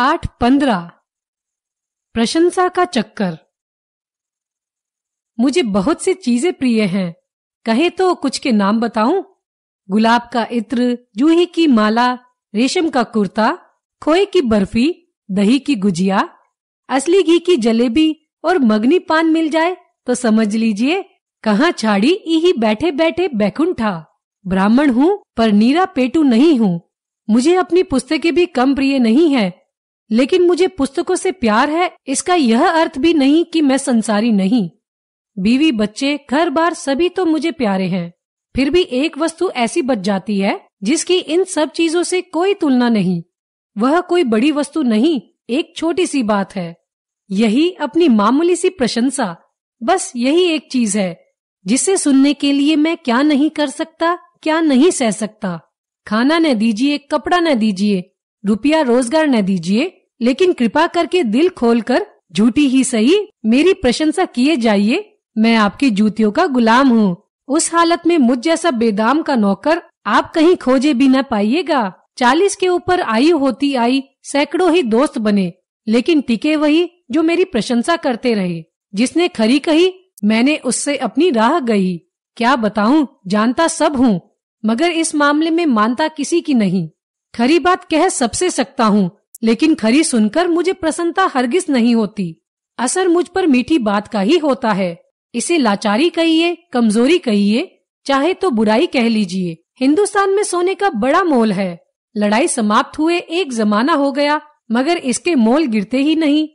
पाठ पंद्रह प्रशंसा का चक्कर मुझे बहुत सी चीजें प्रिय हैं कहे तो कुछ के नाम बताऊं गुलाब का इत्र जूही की माला रेशम का कुर्ता खोए की बर्फी दही की गुजिया असली घी की जलेबी और मगनी पान मिल जाए तो समझ लीजिए कहाँ छाड़ी यही बैठे बैठे बैकुंठा ब्राह्मण हूँ पर नीरा पेटू नहीं हूँ मुझे अपनी पुस्तकें भी कम प्रिय नहीं है लेकिन मुझे पुस्तकों से प्यार है इसका यह अर्थ भी नहीं कि मैं संसारी नहीं बीवी बच्चे घर बार सभी तो मुझे प्यारे हैं फिर भी एक वस्तु ऐसी बच जाती है जिसकी इन सब चीजों से कोई तुलना नहीं वह कोई बड़ी वस्तु नहीं एक छोटी सी बात है यही अपनी मामूली सी प्रशंसा बस यही एक चीज है जिसे सुनने के लिए मैं क्या नहीं कर सकता क्या नहीं सह सकता खाना न दीजिए कपड़ा न दीजिए रुपया रोजगार न दीजिए लेकिन कृपा करके दिल खोलकर झूठी ही सही मेरी प्रशंसा किए जाइए मैं आपकी जूतियों का गुलाम हूँ उस हालत में मुझ जैसा बेदाम का नौकर आप कहीं खोजे भी न पाइएगा चालीस के ऊपर आई होती आई सैकड़ों ही दोस्त बने लेकिन टिके वही जो मेरी प्रशंसा करते रहे जिसने खरी कही मैंने उससे अपनी राह गई क्या बताऊं जानता सब हूँ मगर इस मामले में मानता किसी की नहीं खरी बात कह सबसे सकता हूँ लेकिन खरी सुनकर मुझे प्रसन्नता हरगिज नहीं होती असर मुझ पर मीठी बात का ही होता है इसे लाचारी कहिए कमजोरी कहिए चाहे तो बुराई कह लीजिए हिंदुस्तान में सोने का बड़ा मोल है लड़ाई समाप्त हुए एक जमाना हो गया मगर इसके मोल गिरते ही नहीं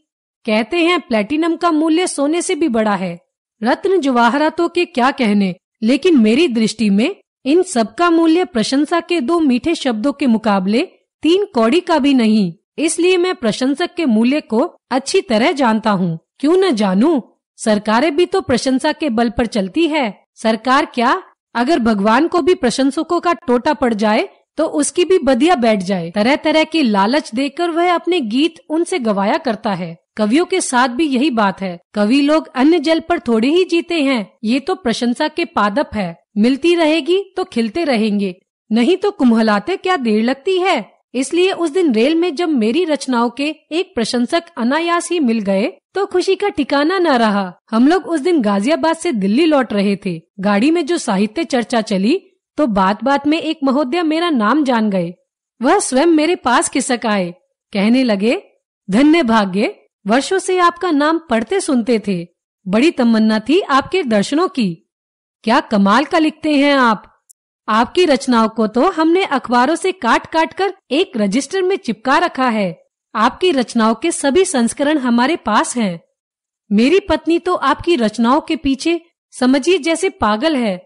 कहते हैं प्लेटिनम का मूल्य सोने से भी बड़ा है रत्न जवाहरातों के क्या कहने लेकिन मेरी दृष्टि में इन सब का मूल्य प्रशंसा के दो मीठे शब्दों के मुकाबले तीन कौड़ी का भी नहीं इसलिए मैं प्रशंसक के मूल्य को अच्छी तरह जानता हूँ क्यों न जानूं? सरकारें भी तो प्रशंसा के बल पर चलती है सरकार क्या अगर भगवान को भी प्रशंसकों का टोटा पड़ जाए तो उसकी भी बदिया बैठ जाए तरह तरह की लालच देकर वह अपने गीत उनसे गवाया करता है कवियों के साथ भी यही बात है कवि लोग अन्य जल पर थोड़े ही जीते हैं ये तो प्रशंसा के पादप है मिलती रहेगी तो खिलते रहेंगे नहीं तो कुम्हलाते क्या देर लगती है इसलिए उस दिन रेल में जब मेरी रचनाओं के एक प्रशंसक अनायास ही मिल गए तो खुशी का ठिकाना न रहा हम लोग उस दिन गाजियाबाद से दिल्ली लौट रहे थे गाड़ी में जो साहित्य चर्चा चली तो बात बात में एक महोदय मेरा नाम जान गए वह स्वयं मेरे पास खिसक आए कहने लगे धन्य भाग्य वर्षों से आपका नाम पढ़ते सुनते थे बड़ी तमन्ना थी आपके दर्शनों की क्या कमाल का लिखते हैं आप आपकी रचनाओं को तो हमने अखबारों से काट काट कर एक रजिस्टर में चिपका रखा है आपकी रचनाओं के सभी संस्करण हमारे पास हैं। मेरी पत्नी तो आपकी रचनाओं के पीछे समझिए जैसे पागल है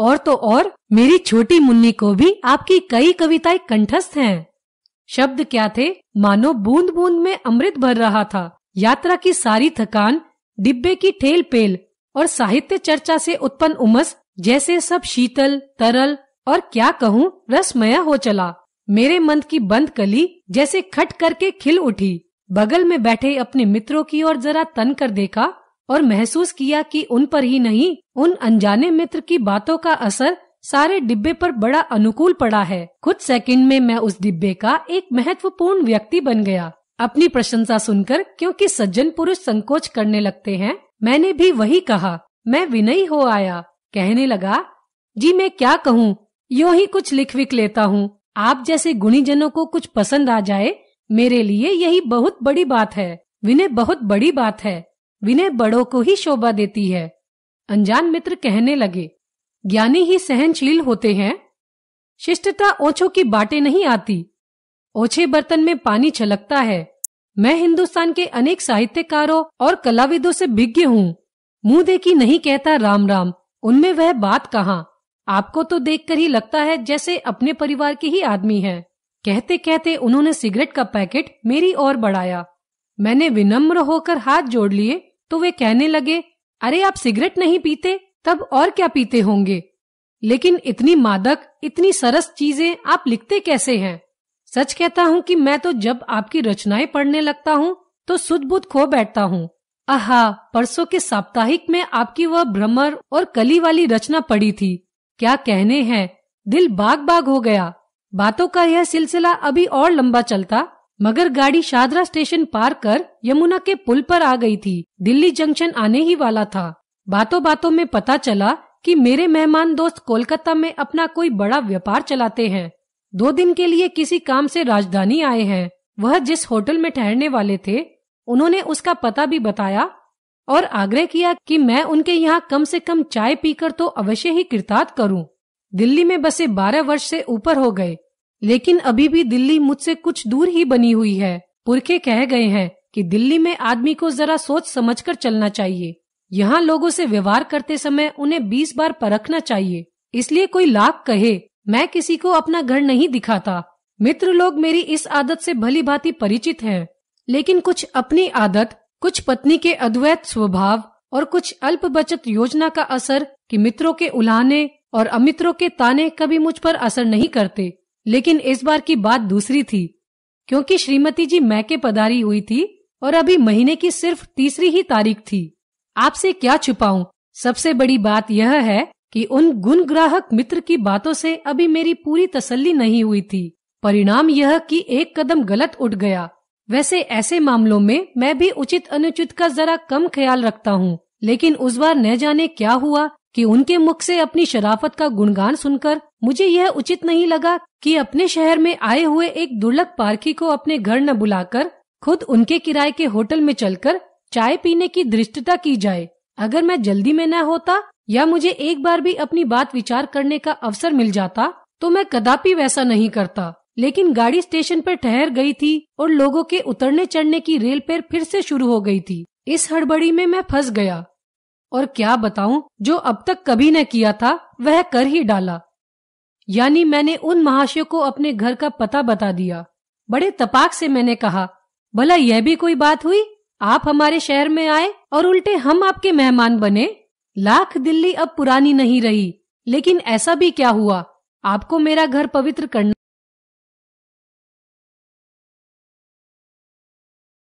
और तो और मेरी छोटी मुन्नी को भी आपकी कई कविताएं कंठस्थ हैं। शब्द क्या थे मानो बूंद बूंद में अमृत भर रहा था यात्रा की सारी थकान डिब्बे की ठेल पेल और साहित्य चर्चा से उत्पन्न उमस जैसे सब शीतल तरल और क्या कहूँ रसमय हो चला मेरे मन की बंद कली जैसे खट करके खिल उठी बगल में बैठे अपने मित्रों की ओर जरा तन कर देखा और महसूस किया कि उन पर ही नहीं उन अनजाने मित्र की बातों का असर सारे डिब्बे पर बड़ा अनुकूल पड़ा है कुछ सेकंड में मैं उस डिब्बे का एक महत्वपूर्ण व्यक्ति बन गया अपनी प्रशंसा सुनकर क्योंकि सज्जन पुरुष संकोच करने लगते हैं मैंने भी वही कहा मैं विनयी हो आया कहने लगा जी मैं क्या कहूँ यो ही कुछ लिख विख लेता हूँ आप जैसे गुणीजनों को कुछ पसंद आ जाए मेरे लिए यही बहुत बड़ी बात है विनय बहुत बड़ी बात है विनय बड़ों को ही शोभा देती है अनजान मित्र कहने लगे ज्ञानी ही सहनशील होते हैं शिष्टता ओछो की बाटे नहीं आती ओछे बर्तन में पानी छलकता है मैं हिंदुस्तान के अनेक साहित्यकारों और कलाविदों से भिज्ञ हूँ मुंह देखी नहीं कहता राम राम उनमें वह बात कहा आपको तो देखकर ही लगता है जैसे अपने परिवार के ही आदमी हैं। कहते कहते उन्होंने सिगरेट का पैकेट मेरी ओर बढ़ाया मैंने विनम्र होकर हाथ जोड़ लिए तो वे कहने लगे अरे आप सिगरेट नहीं पीते तब और क्या पीते होंगे लेकिन इतनी मादक इतनी सरस चीजें आप लिखते कैसे हैं सच कहता हूँ कि मैं तो जब आपकी रचनाएं पढ़ने लगता हूँ तो सुध खो बैठता हूँ आहा परसों के साप्ताहिक में आपकी वह भ्रमर और कली वाली रचना पड़ी थी क्या कहने हैं दिल बाग बाग हो गया बातों का यह सिलसिला अभी और लंबा चलता मगर गाड़ी शादरा स्टेशन पार कर यमुना के पुल पर आ गई थी दिल्ली जंक्शन आने ही वाला था बातों बातों में पता चला कि मेरे मेहमान दोस्त कोलकाता में अपना कोई बड़ा व्यापार चलाते हैं दो दिन के लिए किसी काम से राजधानी आए हैं वह जिस होटल में ठहरने वाले थे उन्होंने उसका पता भी बताया और आग्रह किया कि मैं उनके यहाँ कम से कम चाय पीकर तो अवश्य ही कृतार्थ करूं। दिल्ली में बसे बारह वर्ष से ऊपर हो गए लेकिन अभी भी दिल्ली मुझसे कुछ दूर ही बनी हुई है पुरखे कह गए हैं कि दिल्ली में आदमी को जरा सोच समझ कर चलना चाहिए यहाँ लोगों से व्यवहार करते समय उन्हें बीस बार परखना चाहिए इसलिए कोई लाख कहे मैं किसी को अपना घर नहीं दिखाता मित्र लोग मेरी इस आदत से भली भांति परिचित हैं लेकिन कुछ अपनी आदत कुछ पत्नी के अद्वैत स्वभाव और कुछ अल्प बचत योजना का असर कि मित्रों के उलाने और अमित्रों के ताने कभी मुझ पर असर नहीं करते लेकिन इस बार की बात दूसरी थी क्योंकि श्रीमती जी मैके पदारी हुई थी और अभी महीने की सिर्फ तीसरी ही तारीख थी आपसे क्या छुपाऊं सबसे बड़ी बात यह है कि उन गुण ग्राहक मित्र की बातों से अभी मेरी पूरी तसल्ली नहीं हुई थी परिणाम यह कि एक कदम गलत उठ गया वैसे ऐसे मामलों में मैं भी उचित अनुचित का जरा कम ख्याल रखता हूँ लेकिन उस बार न जाने क्या हुआ कि उनके मुख से अपनी शराफत का गुणगान सुनकर मुझे यह उचित नहीं लगा कि अपने शहर में आए हुए एक दुर्लभ पारखी को अपने घर न बुलाकर खुद उनके किराए के होटल में चलकर चाय पीने की दृष्टता की जाए अगर मैं जल्दी में न होता या मुझे एक बार भी अपनी बात विचार करने का अवसर मिल जाता तो मैं कदापि वैसा नहीं करता लेकिन गाड़ी स्टेशन पर ठहर गई थी और लोगों के उतरने चढ़ने की रेल पर फिर से शुरू हो गई थी इस हड़बड़ी में मैं फंस गया और क्या बताऊं जो अब तक कभी न किया था वह कर ही डाला यानी मैंने उन महाशय को अपने घर का पता बता दिया बड़े तपाक से मैंने कहा भला यह भी कोई बात हुई आप हमारे शहर में आए और उल्टे हम आपके मेहमान बने लाख दिल्ली अब पुरानी नहीं रही लेकिन ऐसा भी क्या हुआ आपको मेरा घर पवित्र करना